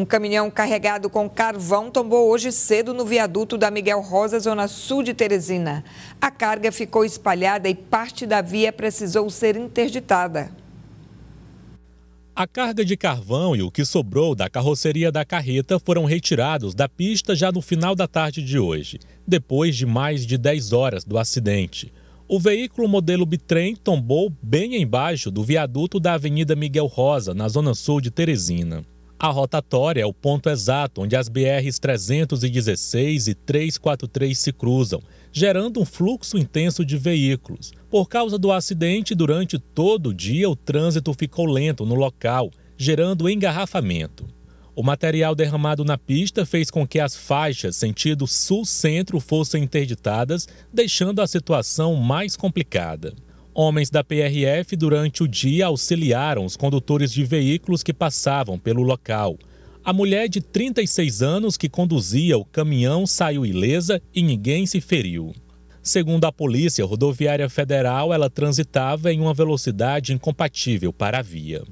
Um caminhão carregado com carvão tombou hoje cedo no viaduto da Miguel Rosa, zona sul de Teresina. A carga ficou espalhada e parte da via precisou ser interditada. A carga de carvão e o que sobrou da carroceria da carreta foram retirados da pista já no final da tarde de hoje, depois de mais de 10 horas do acidente. O veículo modelo Bitrem tombou bem embaixo do viaduto da Avenida Miguel Rosa, na zona sul de Teresina. A rotatória é o ponto exato onde as BRs 316 e 343 se cruzam, gerando um fluxo intenso de veículos. Por causa do acidente, durante todo o dia o trânsito ficou lento no local, gerando engarrafamento. O material derramado na pista fez com que as faixas sentido sul-centro fossem interditadas, deixando a situação mais complicada. Homens da PRF durante o dia auxiliaram os condutores de veículos que passavam pelo local. A mulher de 36 anos que conduzia o caminhão saiu ilesa e ninguém se feriu. Segundo a Polícia Rodoviária Federal, ela transitava em uma velocidade incompatível para a via.